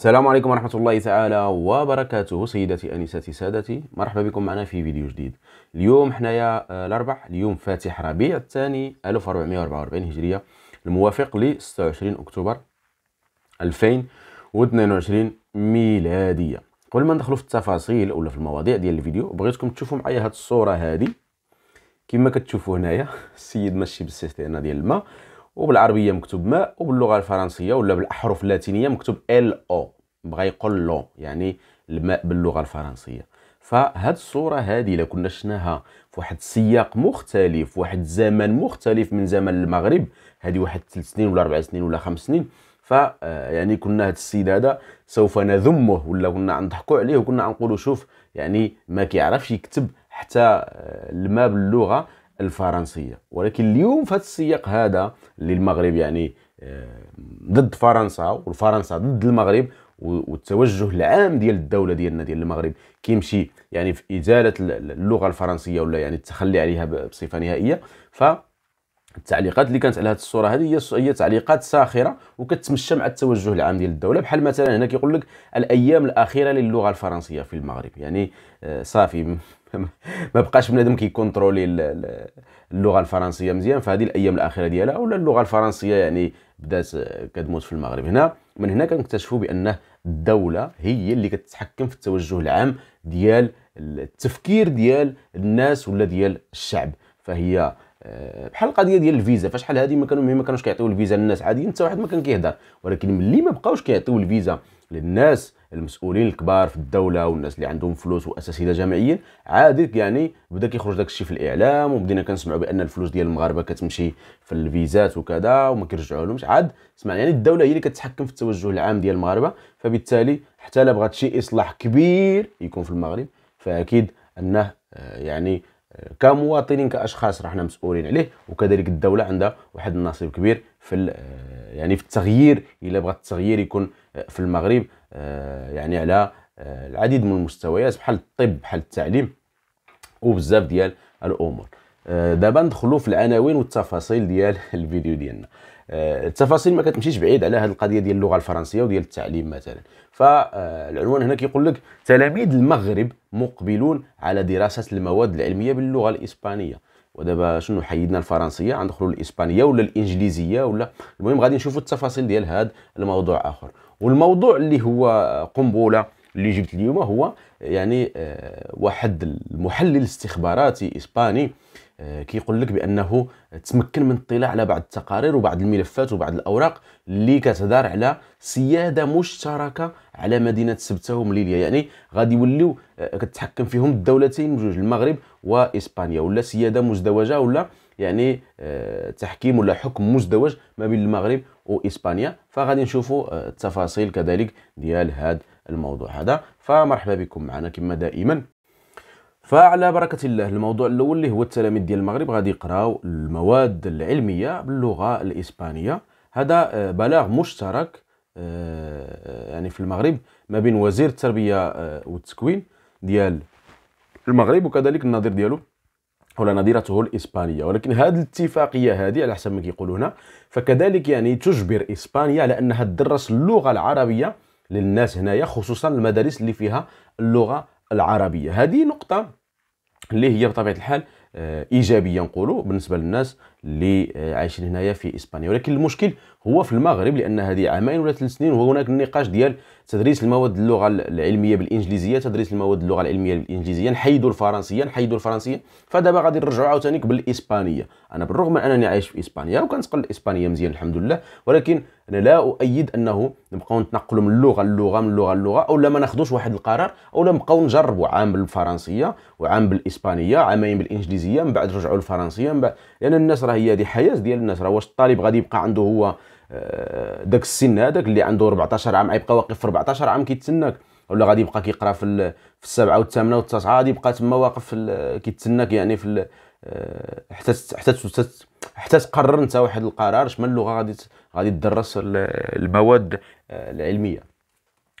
السلام عليكم ورحمة الله تعالى وبركاته سيداتي أنساتي سادتي مرحبا بكم معنا في فيديو جديد اليوم حنايا آه، الأربع اليوم فاتح ربيع الثاني 1444 هجرية الموافق ل 26 أكتوبر 2022 ميلادية قبل ما ندخلوا في التفاصيل ولا في المواضيع ديال الفيديو بغيتكم تشوفوا معايا هاد الصورة هادي كما كتشوفوا هنايا السيد ماشي بالسيستينا ديال الماء وبالعربيه مكتوب ما وباللغه الفرنسيه ولا بالاحرف اللاتينيه مكتوب ال او بغى يقول لو يعني الماء باللغه الفرنسيه فهاد الصوره هذه لو كنا شناها في واحد السياق مختلف واحد زمن مختلف من زمن المغرب هذه واحد 3 سنين ولا 4 سنين ولا 5 سنين ف آه، يعني كنا هاد السيد هذا سوف نذمه ولا كنا نضحكوا عليه وكنا نقولوا شوف يعني ما كيعرفش يكتب حتى آه، الماء باللغه الفرنسيه ولكن اليوم في هذا السياق هذا اللي المغرب يعني آه، ضد فرنسا والفرنسا ضد المغرب والتوجه العام ديال الدوله ديالنا ديال المغرب كيمشي يعني في ازاله اللغه الفرنسيه ولا يعني التخلي عليها بصفه نهائيه ف التعليقات اللي كانت على هذه الصوره هذه هي تعليقات ساخره وكتمشى مع التوجه العام ديال الدوله بحال مثلا هنا كيقول لك الايام الاخيره للغه الفرنسيه في المغرب يعني آه، صافي ما بقاش بنادم كيكونترولي اللغه الفرنسيه مزيان فهذه الايام الاخيره ديالها ولا اللغه الفرنسيه يعني بدات آه، كتموت في المغرب هنا من هنا كنكتشفوا بان الدوله هي اللي كتتحكم في التوجه العام ديال التفكير ديال الناس ولا ديال الشعب فهي آه، بحال القضيه ديال الفيزا فشحال هذه ما كانوا ما كانوش كيعطيو الفيزا للناس عاديين حتى واحد ما كان كيهضر ولكن ملي ما بقاوش كيعطيو الفيزا للناس المسؤولين الكبار في الدوله والناس اللي عندهم فلوس واساتذه جامعيين عادي يعني بدا كيخرج داك الشيء في الاعلام وبدينا كنسمعوا بان الفلوس ديال المغاربه كتمشي في الفيزات وكذا وما كيرجعوا لهمش عاد سمعنا يعني الدوله هي اللي كتحكم في التوجه العام ديال المغاربه فبالتالي حتى لا بغات شي اصلاح كبير يكون في المغرب فاكيد انه آه، يعني كمواطنين كاشخاص رحنا مسؤولين عليه وكذلك الدوله عندها واحد النصيب كبير في آه، يعني في التغيير الا بغى التغيير يكون آه، في المغرب آه، يعني على العديد من المستويات بحال الطب بحال التعليم وبزاف ديال الامور دابا ندخلوا في العناوين والتفاصيل ديال الفيديو ديالنا التفاصيل ما كتمشيش بعيد على هذه القضيه ديال اللغه الفرنسيه وديال التعليم مثلا فالعنوان هنا كيقول لك تلاميذ المغرب مقبلون على دراسه المواد العلميه باللغه الاسبانيه ودابا شنو حيدنا الفرنسيه غندخلوا الاسبانيه ولا الانجليزيه ولا المهم غادي نشوفوا التفاصيل ديال هذا الموضوع اخر والموضوع اللي هو قنبله اللي جبت اليوم هو يعني آه، واحد المحلل استخباراتي اسباني آه، كيقول لك بانه تمكن من الاطلاع على بعض التقارير وبعض الملفات وبعض الاوراق اللي كتدار على سياده مشتركه على مدينه سبته ومليليه يعني غادي يوليو آه، كتحكم فيهم الدولتين بجوج المغرب واسبانيا ولا سياده مزدوجه ولا يعني آه، تحكيم ولا حكم مزدوج ما بين المغرب واسبانيا فغادي نشوفوا التفاصيل كذلك ديال هذا الموضوع هذا فمرحبا بكم معنا كما دائما فعلى بركه الله الموضوع الاول اللي هو التلاميذ ديال المغرب غادي يقراو المواد العلميه باللغه الاسبانيه هذا آه، بلاغ مشترك آه، آه، يعني في المغرب ما بين وزير التربيه والتكوين ديال المغرب وكذلك النظير ديالو ولا نظيرته الاسبانيه ولكن هذه الاتفاقيه هذه على حسب ما كيقولوا هنا فكذلك يعني تجبر اسبانيا على انها تدرس اللغه العربيه للناس هنايا خصوصا المدارس اللي فيها اللغه العربيه هذه نقطه اللي هي بطبيعه الحال آه، ايجابيه نقولوا بالنسبه للناس اللي عايشين هنايا في اسبانيا ولكن المشكل هو في المغرب لان هذه عامين ولا ثلاث سنين وهناك النقاش ديال تدريس المواد اللغه العلميه بالانجليزيه تدريس المواد اللغه العلميه بالانجليزيه نحيدوا الفرنسيه نحيدوا الفرنسيه فدابا غادي نرجعوا عاوتاني بالاسبانيه انا بالرغم من انني عايش في اسبانيا وكنتقل الاسبانيه مزيان الحمد لله ولكن انا لا اؤيد انه نبقاو نتنقلوا من اللغه للغه من اللغه للغه او لا ما ناخذوش واحد القرار او لا نبقاو نجربوا عام بالفرنسيه وعام بالاسبانيه عامين بالانجليزيه من بعد نرجعوا للفرنسيه من بعد لان الناس راه هي هذه حياه ديال الناس راه واش الطالب غادي يبقى عنده هو آه، داك السن هذاك اللي عنده 14 عام غيبقى واقف في 14 عام كيتسناك ولا غادي يبقى كيقرا في في السبعه والثامنه والتاسعه غادي يبقى تما واقف كيتسناك يعني في حتى حتى حتى تقرر انت واحد القرار شمن اللغه غادي غادي تدرس المواد آه، العلميه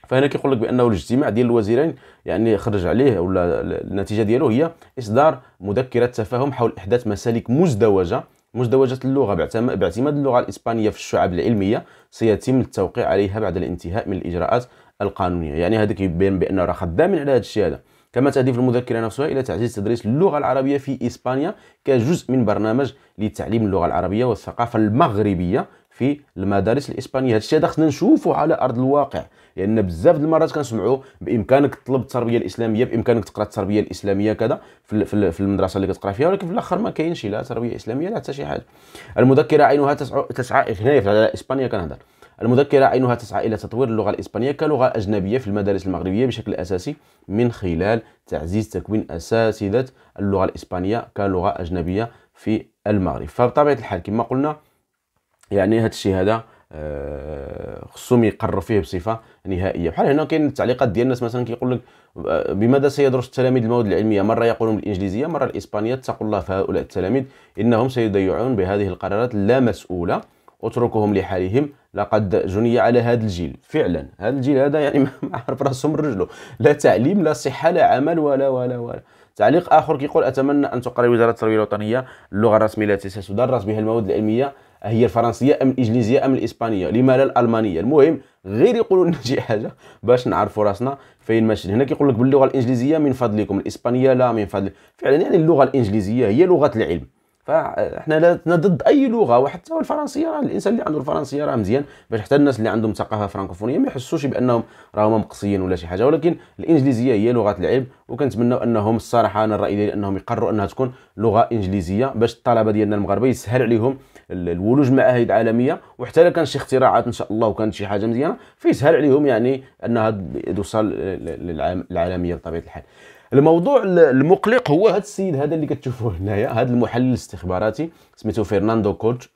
فهنا كيقول لك بانه الاجتماع ديال الوزيرين يعني خرج عليه ولا النتيجه ديالو هي اصدار مذكره تفاهم حول احداث مسالك مزدوجه مزدوجة اللغة باعتماد اللغة الإسبانية في الشعب العلمية سيتم التوقيع عليها بعد الانتهاء من الإجراءات القانونية يعني هذا كيبين بأنه راه خدامين على هذا الشيء هذا كما تهدف المذكرة نفسها إلى تعزيز تدريس اللغة العربية في إسبانيا كجزء من برنامج لتعليم اللغة العربية والثقافة المغربية في المدارس الاسبانيه هادشي هذا خصنا نشوفه على ارض الواقع لان يعني بزاف د المرات كنسمعوا بامكانك تطلب التربيه الاسلاميه بامكانك تقرا التربيه الاسلاميه كذا في المدرسه اللي كتقرا فيها ولكن في الاخر ما كاينش لا تربيه اسلاميه لا حتى شي حاجه المذكره عينها تسعى تسعى في اسبانيا كنهضر المذكرة عينها تسعى إلى تطوير اللغة الإسبانية كلغة أجنبية في المدارس المغربية بشكل أساسي من خلال تعزيز تكوين أساتذة اللغة الإسبانية كلغة أجنبية في المغرب فبطبيعة الحال كما قلنا يعني هذا الشيء هذا آه، خصهم يقروا فيه بصفه نهائيه بحال هنا كاين التعليقات ديال الناس مثلا كيقول لك آه، بماذا سيدرس التلاميذ المواد العلميه مره يقولون بالانجليزيه مره الاسبانيه اتقوا الله في هؤلاء التلاميذ انهم سيضيعون بهذه القرارات لا مسؤوله اتركهم لحالهم لقد جني على هذا الجيل فعلا هذا الجيل هذا يعني ما عرف راسه من رجله لا تعليم لا صحه لا عمل ولا ولا ولا تعليق اخر كيقول اتمنى ان تقرا وزاره التربيه الوطنيه اللغه الرسميه التي ستدرس بها المواد العلميه هي الفرنسيه ام الانجليزيه ام الاسبانيه لما لا الالمانيه المهم غير يقولوا لنا شي حاجه باش نعرفوا راسنا فين ماشيين هنا كيقول لك باللغه الانجليزيه من فضلكم الاسبانيه لا من فضلكم فعلا يعني اللغه الانجليزيه هي لغه العلم فاحنا ضد اي لغه وحتى الفرنسيه راه الانسان اللي عنده الفرنسيه راه مزيان باش حتى الناس اللي عندهم ثقافه فرانكوفونيه ما يحسوش بانهم راهم مقصيين ولا شي حاجه ولكن الانجليزيه هي لغه العلم وكنتمناو انهم الصراحه انا الراي ديالي انهم يقرروا انها تكون لغه انجليزيه باش الطلبه ديالنا المغاربه يسهل عليهم الولوج معاهد عالميه وحتى لو كان شي اختراعات ان شاء الله وكانت شي حاجه مزيانه فيسهل عليهم يعني انها توصل للعالميه بطبيعه الحال الموضوع المقلق هو هذا السيد هذا اللي كتشوفوه هنايا هذا المحلل الاستخباراتي سميتو فرناندو كوتش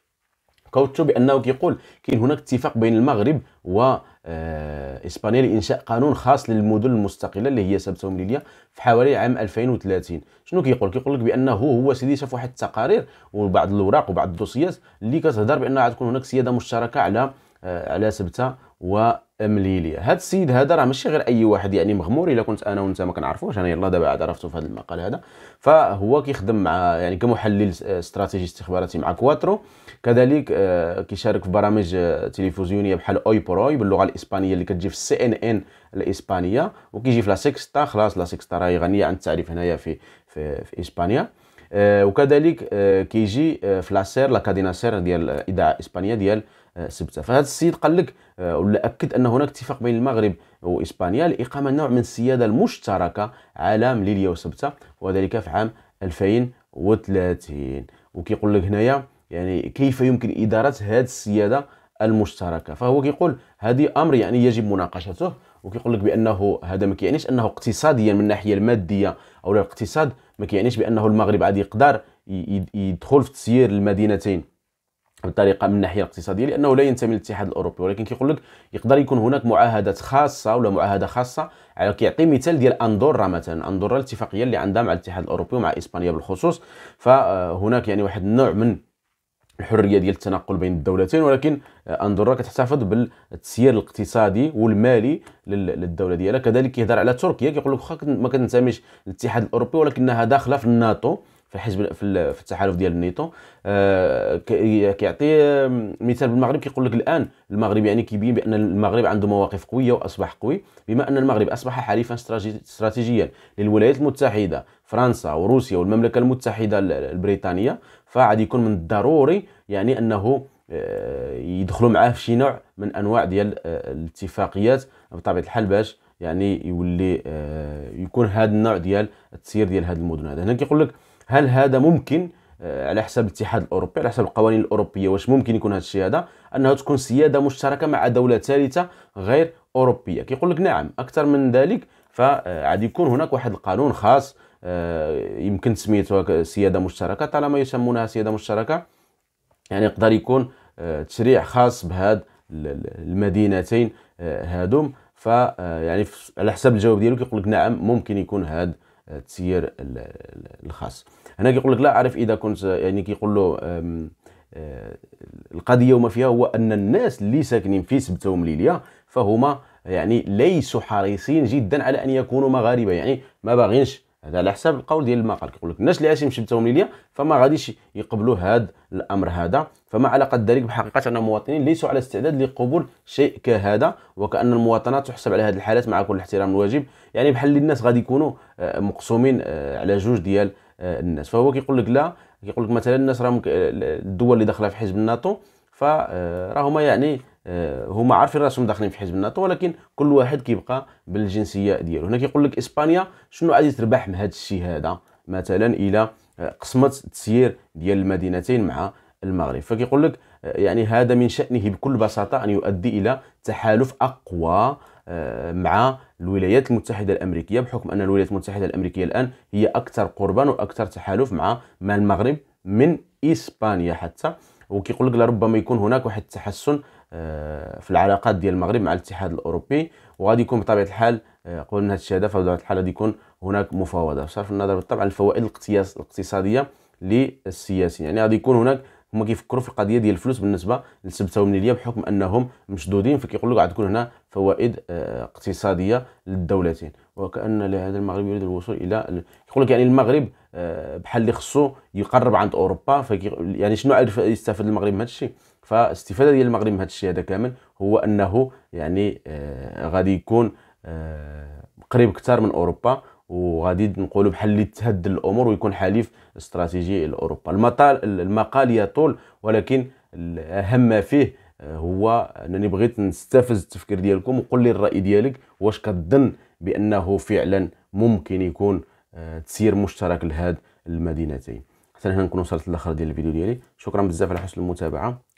كوتشو بانه كيقول كاين هناك اتفاق بين المغرب و آه، اسبانيا لانشاء قانون خاص للمدن المستقله اللي هي سبته ومليليه في حوالي عام 2030 شنو كيقول كيقول لك بانه هو سيدي شاف واحد التقارير وبعض الاوراق وبعض الدوسيات اللي كتهضر بان غتكون هناك سياده مشتركه على آه، على سبته و مليليا هذا السيد هذا راه ماشي غير اي واحد يعني مغمور الا كنت انا وانت ما كنعرفوش انا يلا دابا عاد عرفتو في هذا المقال هذا فهو كيخدم مع يعني كمحلل آه، استراتيجي استخباراتي مع كواترو كذلك آه، كيشارك في برامج آه، تلفزيونيه بحال اوي بوروي باللغه الاسبانيه اللي كتجي في السي ان ان الاسبانيه وكيجي في لا سيكستا خلاص لا سيكستا راهي غنيه عن التعريف هنايا في في, في اسبانيا وكذلك كيجي في لا سير لا كادينا سير ديال الاذاعه الاسبانيه ديال سبته فهذا السيد قال لك آه، ولا اكد ان هناك اتفاق بين المغرب واسبانيا لاقامه نوع من السياده المشتركه على مليليه وسبته وذلك في عام 2030 وكيقول لك هنايا يعني كيف يمكن اداره هذه السياده المشتركه فهو كيقول هذه امر يعني يجب مناقشته وكيقول لك بانه هذا ما كيعنيش انه اقتصاديا من الناحيه الماديه او الاقتصاد ما كيعنيش بانه المغرب عاد يقدر يدخل في تسيير المدينتين بطريقه من الناحيه الاقتصاديه لانه لا ينتمي للاتحاد الاوروبي ولكن كيقول لك يقدر يكون هناك معاهدات خاصه ولا معاهده خاصه على كيعطي مثال ديال اندورا مثلا اندورا الاتفاقيه اللي عندها مع الاتحاد الاوروبي ومع اسبانيا بالخصوص فهناك يعني واحد النوع من الحريه ديال التنقل بين الدولتين ولكن اندورا كتحتفظ بالتسيير الاقتصادي والمالي للدوله ديالها كذلك يهضر على تركيا كيقول لك واخا ما كتنتميش للاتحاد الاوروبي ولكنها داخله في الناتو في الحزب في, التحالف ديال النيتو آه، كيعطي مثال بالمغرب كيقول لك الان المغرب يعني كيبين بان المغرب عنده مواقف قويه واصبح قوي بما ان المغرب اصبح حليفا استراتيجيا للولايات المتحده فرنسا وروسيا والمملكه المتحده البريطانيه فعاد يكون من الضروري يعني انه آه، يدخلوا معاه في شي نوع من انواع ديال آه، الاتفاقيات بطبيعه الحال باش يعني يولي يكون هذا النوع ديال التسيير ديال هذه المدن هذا هنا كيقول لك هل هذا ممكن آه، على حساب الاتحاد الاوروبي على حساب القوانين الاوروبيه واش ممكن يكون هذا الشيء هذا انها تكون سياده مشتركه مع دوله ثالثه غير اوروبيه كيقول لك نعم اكثر من ذلك فعاد يكون هناك واحد القانون خاص آه، يمكن تسميته سياده مشتركه طالما يسمونها سياده مشتركه يعني يقدر يكون آه، تشريع خاص بهاد المدينتين هادوم فيعني على حسب الجواب ديالو كيقول لك نعم ممكن يكون هذا تسيير الخاص هنا كيقول لك لا اعرف اذا كنت يعني كيقول له أه، القضيه وما فيها هو ان الناس اللي ساكنين في سبته ومليليه فهما يعني ليسوا حريصين جدا على ان يكونوا مغاربه يعني ما باغينش هذا على حساب القول ديال المقال كيقول لك الناس اللي عايشين في شبته فما غاديش يقبلوا هذا الامر هذا فما علاقه ذلك بحقيقه ان المواطنين ليسوا على استعداد لقبول شيء كهذا وكان المواطنه تحسب على هذه الحالات مع كل احترام الواجب يعني بحال اللي الناس غادي يكونوا آه، مقسومين آه، على جوج ديال آه، الناس فهو كيقول لك لا كيقول لك مثلا الناس راهم الدول اللي داخله في حزب الناتو فراهما يعني آه، هما عارفين راسهم داخلين في حزب الناتو ولكن كل واحد كيبقى بالجنسيه ديالو هنا كيقول لك اسبانيا شنو غادي تربح من هذا الشيء هذا مثلا الى آه، قسمت التسيير ديال المدينتين مع المغرب فكيقول لك آه، يعني هذا من شأنه بكل بساطة أن يؤدي إلى تحالف أقوى مع الولايات المتحدة الأمريكية بحكم أن الولايات المتحدة الأمريكية الآن هي أكثر قربا وأكثر تحالف مع مع المغرب من إسبانيا حتى وكيقول لك لربما يكون هناك واحد التحسن آه، في العلاقات ديال المغرب مع الاتحاد الاوروبي وغادي يكون بطبيعه الحال آه، قبل من هذا الشيء هذا فبطبيعه الحال غادي يكون هناك مفاوضه بصرف النظر بالطبع الفوائد الاقتصاديه للسياسيين يعني غادي يكون هناك هما كيفكروا في القضيه ديال الفلوس بالنسبه للسبته والمليليه بحكم انهم مشدودين فكيقول لك غتكون هنا فوائد آه، اقتصاديه للدولتين وكان لهذا المغرب يريد الوصول الى يقول لك يعني المغرب بحال اللي خصو يقرب عند اوروبا يعني شنو عرف يستافد المغرب من هذا الشيء فاستفاده ديال المغرب من هذا الشيء هذا كامل هو انه يعني آه غادي يكون آه قريب اكثر من اوروبا وغادي نقولوا بحال اللي تهدل الامور ويكون حليف استراتيجي لاوروبا المطال المقال يطول ولكن اهم ما فيه آه، هو انني بغيت نستفز التفكير ديالكم وقول لي الراي ديالك واش كتظن بانه فعلا ممكن يكون آه، تسير مشترك لهاد المدينتين حتى هنا نكون وصلت للاخر ديال الفيديو ديالي شكرا بزاف على حسن المتابعه